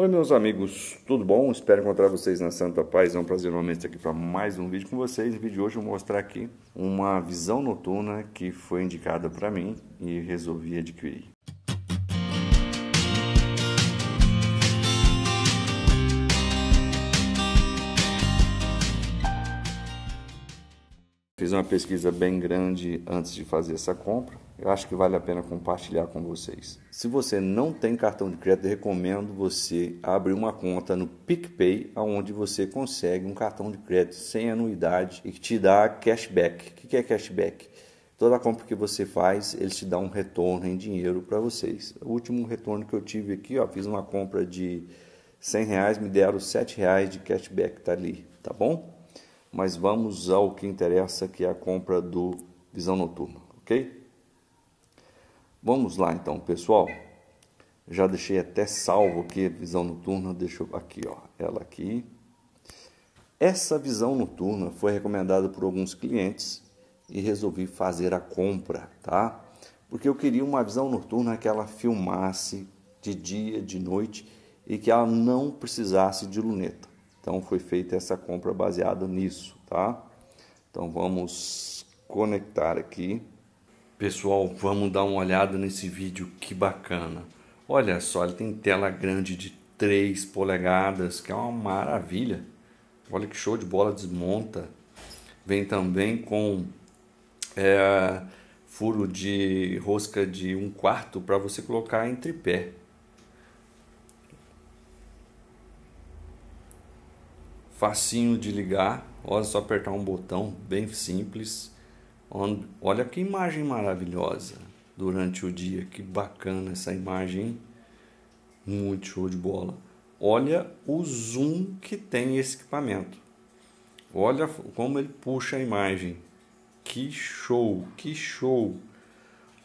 Oi, meus amigos, tudo bom? Espero encontrar vocês na Santa Paz. É um prazer novamente estar aqui para mais um vídeo com vocês. No vídeo de hoje eu vou mostrar aqui uma visão noturna que foi indicada para mim e resolvi adquirir. Fiz uma pesquisa bem grande antes de fazer essa compra. Eu acho que vale a pena compartilhar com vocês. Se você não tem cartão de crédito, recomendo você abrir uma conta no PicPay, onde você consegue um cartão de crédito sem anuidade e que te dá cashback. O que é cashback? Toda compra que você faz, eles te dão um retorno em dinheiro para vocês. O último retorno que eu tive aqui, ó, fiz uma compra de 100 reais, me deram 7 reais de cashback, tá ali, tá bom? mas vamos ao que interessa, que é a compra do Visão Noturna, ok? Vamos lá então, pessoal. Já deixei até salvo aqui Visão Noturna, deixa eu, aqui, ó, ela aqui. Essa visão noturna foi recomendada por alguns clientes e resolvi fazer a compra, tá? Porque eu queria uma visão noturna que ela filmasse de dia, de noite e que ela não precisasse de luneta. Então foi feita essa compra baseada nisso, tá? Então vamos conectar aqui. Pessoal, vamos dar uma olhada nesse vídeo, que bacana. Olha só, ele tem tela grande de 3 polegadas, que é uma maravilha. Olha que show de bola, desmonta. Vem também com é, furo de rosca de 1 um quarto para você colocar em tripé. facinho de ligar, olha só apertar um botão, bem simples. Olha que imagem maravilhosa durante o dia, que bacana essa imagem, muito show de bola. Olha o zoom que tem esse equipamento. Olha como ele puxa a imagem. Que show, que show.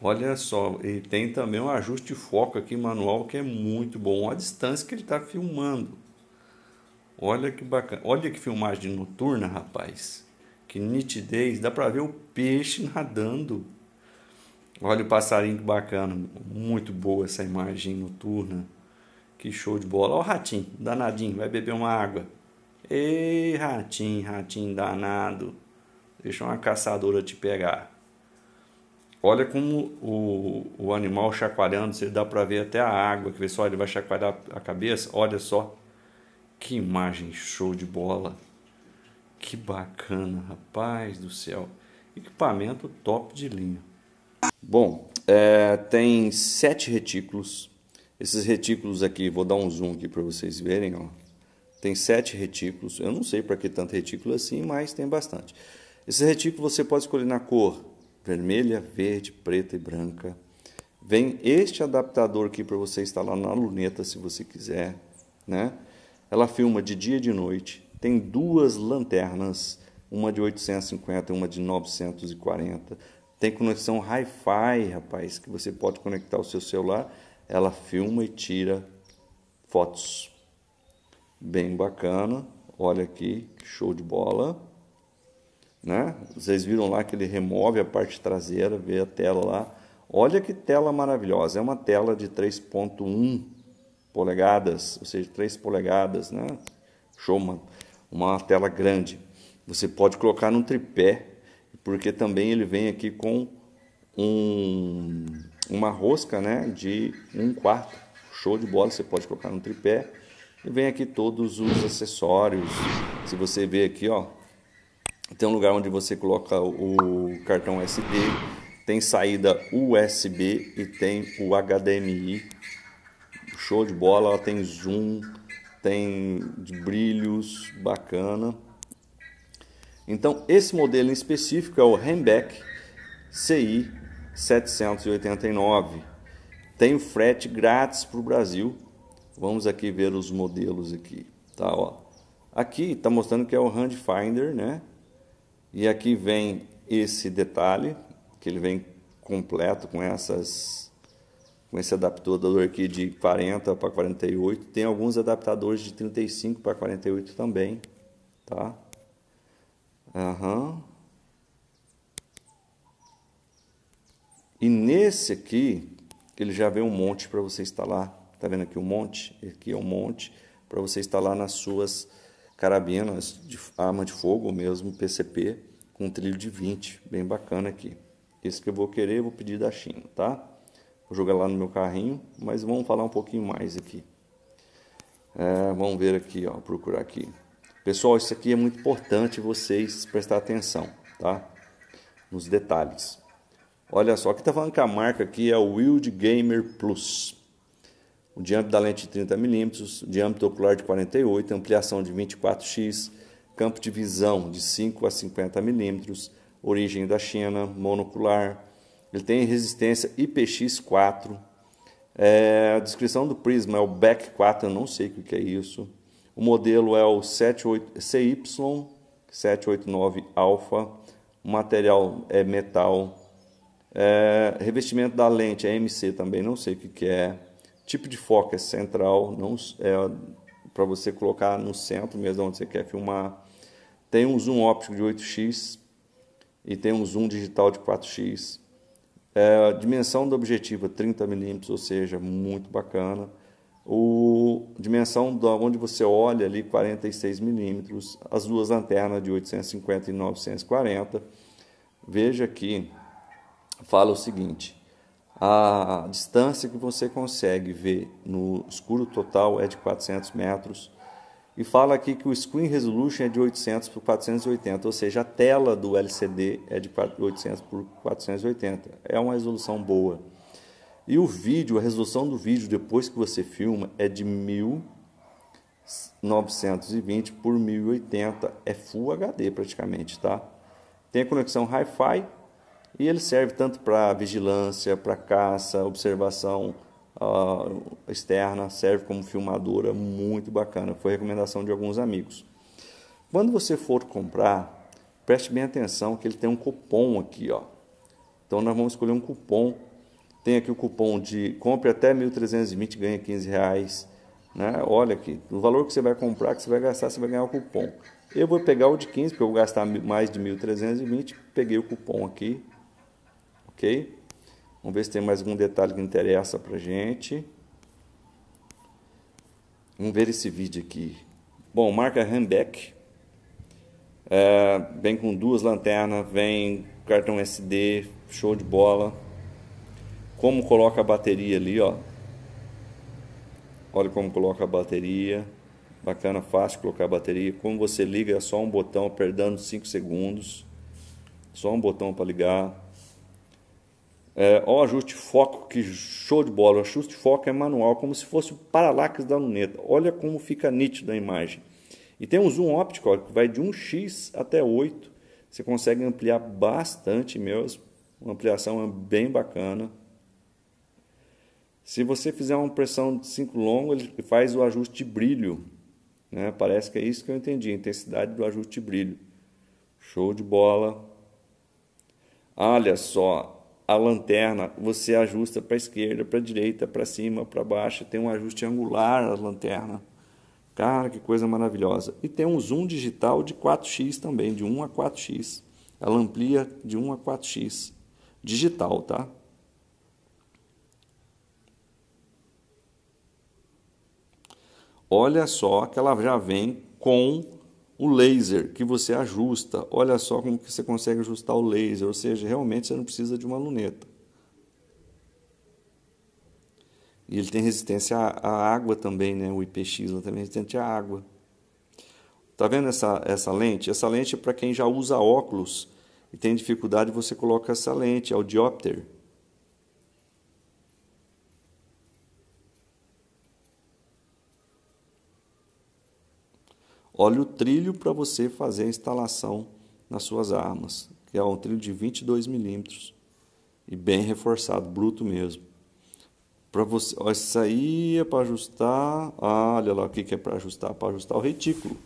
Olha só, ele tem também um ajuste de foco aqui manual que é muito bom. Olha a distância que ele está filmando. Olha que bacana. Olha que filmagem noturna, rapaz. Que nitidez. Dá para ver o peixe nadando. Olha o passarinho que bacana. Muito boa essa imagem noturna. Que show de bola. Olha o ratinho, danadinho. Vai beber uma água. Ei, ratinho, ratinho danado. Deixa uma caçadora te pegar. Olha como o, o animal chacoalhando, você dá para ver até a água, que vê só, ele vai chacoalhar a cabeça, olha só, que imagem show de bola! Que bacana, rapaz do céu! Equipamento top de linha. Bom, é, tem sete retículos. Esses retículos aqui, vou dar um zoom aqui para vocês verem, ó. Tem sete retículos. Eu não sei para que tanto retículo assim, mas tem bastante. Esse retículo você pode escolher na cor vermelha, verde, preta e branca. Vem este adaptador aqui para você instalar na luneta, se você quiser, né? Ela filma de dia e de noite, tem duas lanternas, uma de 850 e uma de 940. Tem conexão Hi-Fi, rapaz, que você pode conectar o seu celular. Ela filma e tira fotos. Bem bacana. Olha aqui, show de bola. Né? Vocês viram lá que ele remove a parte traseira, vê a tela lá. Olha que tela maravilhosa. É uma tela de 3.1 polegadas, ou seja, 3 polegadas, né? Show, uma, uma tela grande. Você pode colocar num tripé, porque também ele vem aqui com um, uma rosca né, de 1 quarto. Show de bola, você pode colocar num tripé. E vem aqui todos os acessórios. Se você ver aqui, ó, tem um lugar onde você coloca o cartão SD, tem saída USB e tem o HDMI show de bola, ela tem zoom, tem brilhos, bacana. Então, esse modelo em específico é o Hembeck CI 789. Tem frete grátis para o Brasil. Vamos aqui ver os modelos aqui, tá? Ó. Aqui está mostrando que é o Hand Finder, né? E aqui vem esse detalhe, que ele vem completo com essas com esse adaptador aqui de 40 para 48. Tem alguns adaptadores de 35 para 48 também, tá? Uhum. E nesse aqui, ele já vem um monte para você instalar. Tá vendo aqui um monte? Aqui é um monte para você instalar nas suas carabinas de arma de fogo mesmo PCP com trilho de 20, bem bacana aqui. Esse que eu vou querer, eu vou pedir da China, tá? Vou jogar lá no meu carrinho, mas vamos falar um pouquinho mais aqui. É, vamos ver aqui, ó, procurar aqui. Pessoal, isso aqui é muito importante vocês prestar atenção, tá? Nos detalhes. Olha só, aqui está falando que a marca aqui é o Wild Gamer Plus. O diâmetro da lente de 30mm, diâmetro ocular de 48, ampliação de 24x, campo de visão de 5 a 50 mm, origem da China, monocular, ele tem resistência IPX4. É, a descrição do prisma é o back 4, eu não sei o que é isso. O modelo é o 78, CY789 Alpha. O material é metal. É, revestimento da lente é MC também, não sei o que, que é. Tipo de foco é central, não é para você colocar no centro mesmo onde você quer filmar. Tem um zoom óptico de 8x e tem um zoom digital de 4x. É, a dimensão do objetivo é 30 milímetros, ou seja, muito bacana. O dimensão da onde você olha ali 46 milímetros, as duas lanternas de 850 e 940. Veja aqui, fala o seguinte: a distância que você consegue ver no escuro total é de 400 metros e fala aqui que o screen resolution é de 800 por 480, ou seja, a tela do LCD é de 800 por 480. É uma resolução boa. E o vídeo, a resolução do vídeo depois que você filma é de 1920 por 1080, é Full HD praticamente, tá? Tem a conexão Hi-Fi e ele serve tanto para vigilância, para caça, observação uh, externa, serve como filmadora, muito bacana. Foi recomendação de alguns amigos. Quando você for comprar, preste bem atenção que ele tem um cupom aqui, ó. Então nós vamos escolher um cupom. Tem aqui o cupom de compre até 1.320 ganha 15 reais. Né? Olha aqui, o valor que você vai comprar, que você vai gastar, você vai ganhar o cupom. Eu vou pegar o de 15, porque eu vou gastar mais de 1.320. Peguei o cupom aqui, ok? Vamos ver se tem mais algum detalhe que interessa pra gente. Vamos ver esse vídeo aqui. Bom, marca Handback. É, vem com duas lanternas, vem cartão SD, show de bola. Como coloca a bateria ali, ó. Olha como coloca a bateria. Bacana, fácil colocar a bateria. Como você liga, é só um botão, perdendo 5 segundos. Só um botão para ligar é, o ajuste foco, que show de bola, o ajuste foco é manual, como se fosse o paralaxe da luneta. Olha como fica nítido a imagem. E tem um zoom óptico, ó, que vai de 1x até 8. Você consegue ampliar bastante mesmo. Uma ampliação é bem bacana. Se você fizer uma pressão de 5 longo, ele faz o ajuste de brilho. Né? Parece que é isso que eu entendi, a intensidade do ajuste de brilho. Show de bola. Olha só, a lanterna, você ajusta para a esquerda, para a direita, para cima, para baixo, tem um ajuste angular a lanterna. Cara, que coisa maravilhosa. E tem um zoom digital de 4x também, de 1 a 4x. Ela amplia de 1 a 4x. Digital, tá? Olha só que ela já vem com o laser que você ajusta. Olha só como que você consegue ajustar o laser, ou seja, realmente você não precisa de uma luneta. E ele tem resistência à, água também, né? O IPX também é resistente à água. Tá vendo essa, essa lente? Essa lente é para quem já usa óculos e tem dificuldade, você coloca essa lente, é o diopter. Olha o trilho para você fazer a instalação nas suas armas, que é um trilho de 22 milímetros e bem reforçado, bruto mesmo. Para você, ó, isso aí é para ajustar. Ah, olha lá o que, que é para ajustar, para ajustar o retículo.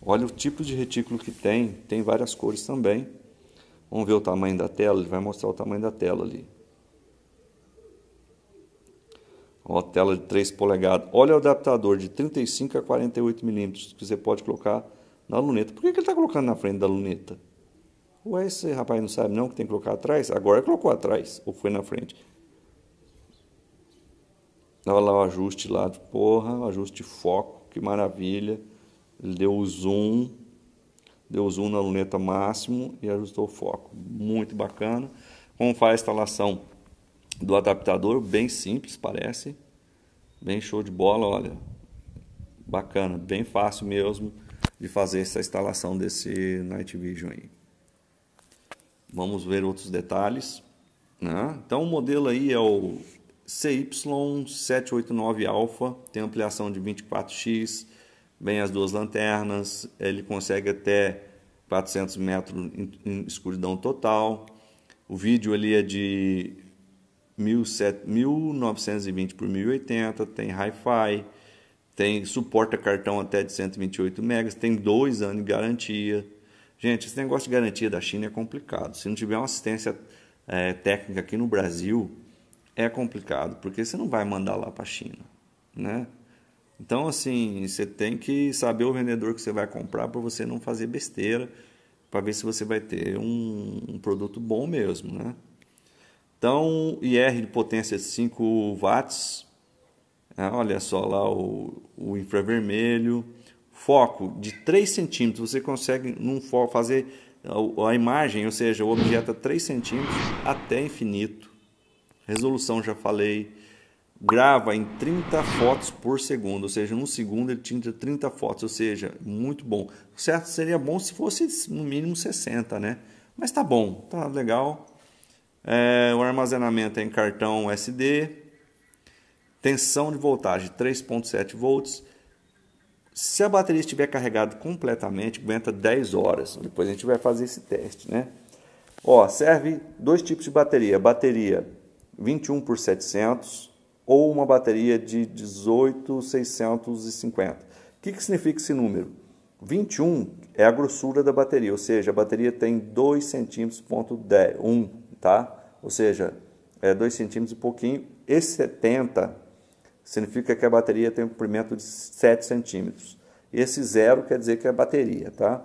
Olha o tipo de retículo que tem, tem várias cores também. Vamos ver o tamanho da tela, ele vai mostrar o tamanho da tela ali uma tela de 3 polegadas. Olha o adaptador de 35 a 48 milímetros que você pode colocar na luneta. Por que, que ele está colocando na frente da luneta? Ué, esse rapaz não sabe não que tem que colocar atrás? Agora colocou atrás, ou foi na frente. Olha lá o ajuste lá, porra, o ajuste de foco, que maravilha. Ele deu o zoom, deu o zoom na luneta máximo e ajustou o foco. Muito bacana. Como faz a instalação? do adaptador, bem simples, parece. Bem show de bola, olha. Bacana, bem fácil mesmo de fazer essa instalação desse Night Vision aí. Vamos ver outros detalhes. Né? Então o modelo aí é o CY789 Alpha, tem ampliação de 24x, vem as duas lanternas, ele consegue até 400 metros em escuridão total. O vídeo ali é de 1920 por 1080, tem Hi-Fi, tem suporta cartão até de 128 megas, tem dois anos de garantia. Gente, esse negócio de garantia da China é complicado. Se não tiver uma assistência é, técnica aqui no Brasil, é complicado, porque você não vai mandar lá para a China, né? Então, assim, você tem que saber o vendedor que você vai comprar para você não fazer besteira, para ver se você vai ter um, um produto bom mesmo, né? Então, IR de potência de é 5 watts. Ah, olha só lá o, o infravermelho. Foco de 3 centímetros. Você consegue num foco fazer a imagem, ou seja, o objeto a 3 centímetros até infinito. Resolução, já falei. Grava em 30 fotos por segundo, ou seja, num segundo ele tinta 30 fotos, ou seja, muito bom. certo seria bom se fosse no mínimo 60, né? Mas tá bom, tá legal. É, o armazenamento é em cartão SD. Tensão de voltagem 3.7 volts. Se a bateria estiver carregada completamente, aguenta 10 horas. Depois a gente vai fazer esse teste, né? Ó, serve dois tipos de bateria. Bateria 21 por 700 ou uma bateria de 18,650. O que, que significa esse número? 21 é a grossura da bateria, ou seja, a bateria tem 2 centímetros ponto 10, 1 tá? Ou seja, é 2 centímetros e pouquinho. Esse 70 significa que a bateria tem um comprimento de 7 centímetros. Esse zero quer dizer que é a bateria, tá?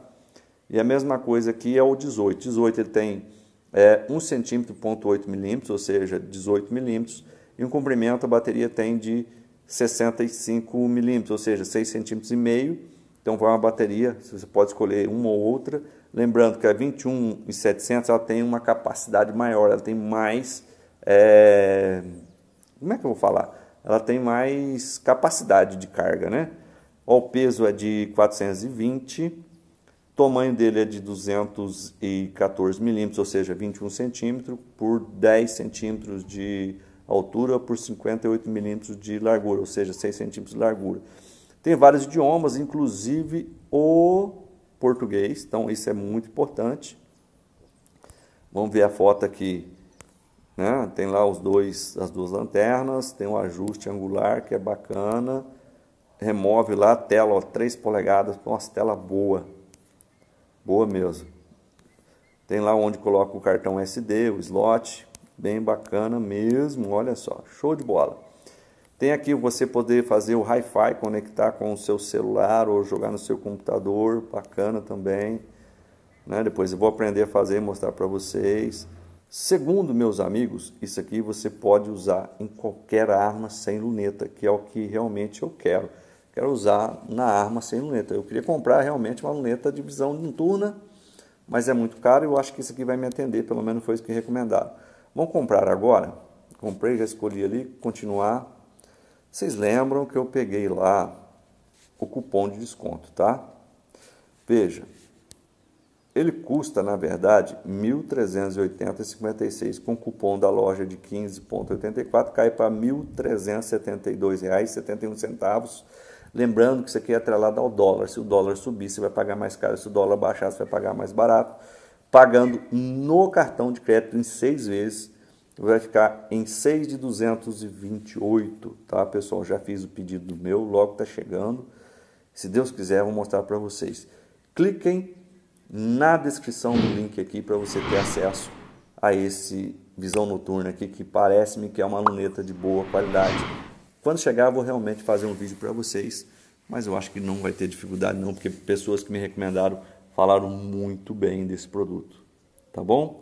E a mesma coisa aqui é o 18. 18 ele tem é, 1 centímetro 8 milímetros, ou seja, 18 milímetros. E um comprimento a bateria tem de 65 milímetros, ou seja, 6 centímetros e meio. Então vai uma bateria, você pode escolher uma ou outra, Lembrando que a 21700 ela tem uma capacidade maior, ela tem mais. É... Como é que eu vou falar? Ela tem mais capacidade de carga, né? O peso é de 420, tamanho dele é de 214 milímetros, ou seja, 21 centímetros por 10 centímetros de altura por 58 milímetros de largura, ou seja, 6 centímetros de largura. Tem vários idiomas, inclusive o português, então isso é muito importante. Vamos ver a foto aqui. Né? Tem lá os dois, as duas lanternas, tem um ajuste angular que é bacana. Remove lá a tela, ó, 3 polegadas, nossa, tela boa. Boa mesmo. Tem lá onde coloca o cartão SD, o slot, bem bacana mesmo, olha só, show de bola. Tem aqui você poder fazer o Hi-Fi, conectar com o seu celular ou jogar no seu computador, bacana também. Né? Depois eu vou aprender a fazer e mostrar para vocês. Segundo meus amigos, isso aqui você pode usar em qualquer arma sem luneta, que é o que realmente eu quero. Quero usar na arma sem luneta. Eu queria comprar realmente uma luneta de visão noturna, mas é muito caro e eu acho que isso aqui vai me atender, pelo menos foi isso que recomendaram. Vamos comprar agora? Comprei, já escolhi ali, continuar vocês lembram que eu peguei lá o cupom de desconto, tá? Veja, ele custa, na verdade, R$ 1.380,56. Com o cupom da loja de 15,84, cai para R$ 1.372,71. Lembrando que isso aqui é atrelado ao dólar. Se o dólar subir, você vai pagar mais caro. Se o dólar baixar, você vai pagar mais barato. Pagando no cartão de crédito em seis vezes vai ficar em 6 de 228, tá, pessoal? Já fiz o pedido do meu, logo está chegando. Se Deus quiser, eu vou mostrar para vocês. Cliquem na descrição do link aqui para você ter acesso a esse visão noturna aqui que parece-me que é uma luneta de boa qualidade. Quando chegar, eu vou realmente fazer um vídeo para vocês, mas eu acho que não vai ter dificuldade não, porque pessoas que me recomendaram falaram muito bem desse produto. Tá bom?